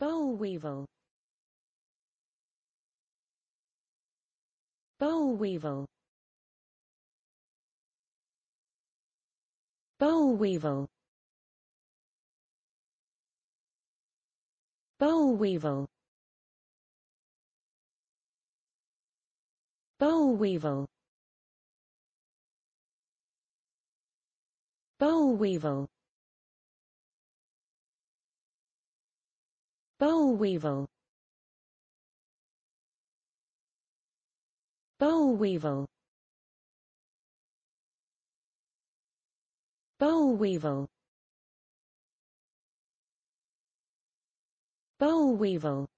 Boll weevil Boll weevil Boll weevil Boll weevil Boll weevil weevil Boll weevil Boll weevil Boll weevil Boll weevil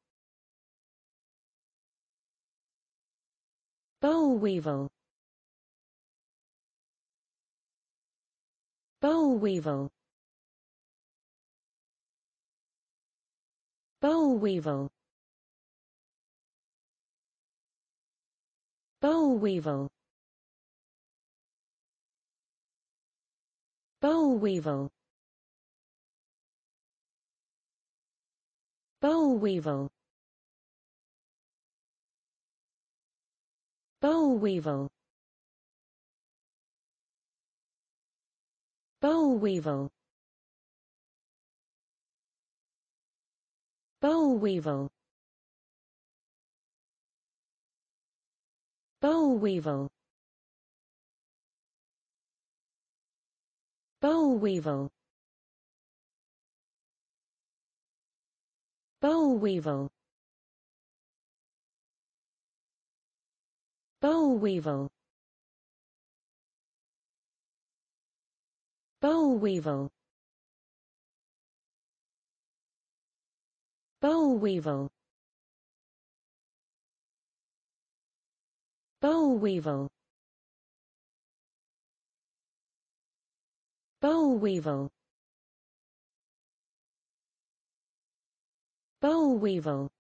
Boll weevil weevil Boll weevil Boll weevil Boll weevil Boll weevil Boll weevil Boll weevil Boll weevil Boll weevil Boll weevil Boll weevil Boll weevil weevil Boll weevil Boll weevil Boll weevil Boll weevil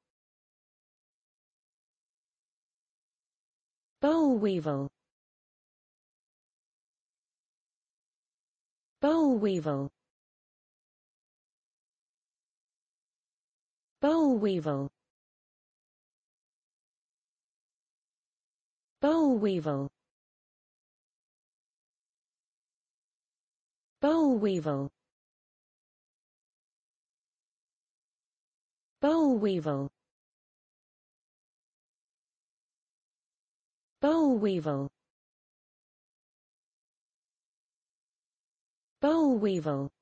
Boll weevil Boll weevil Boll weevil Boll weevil Boll weevil Boll weevil Boll weevil Boll weevil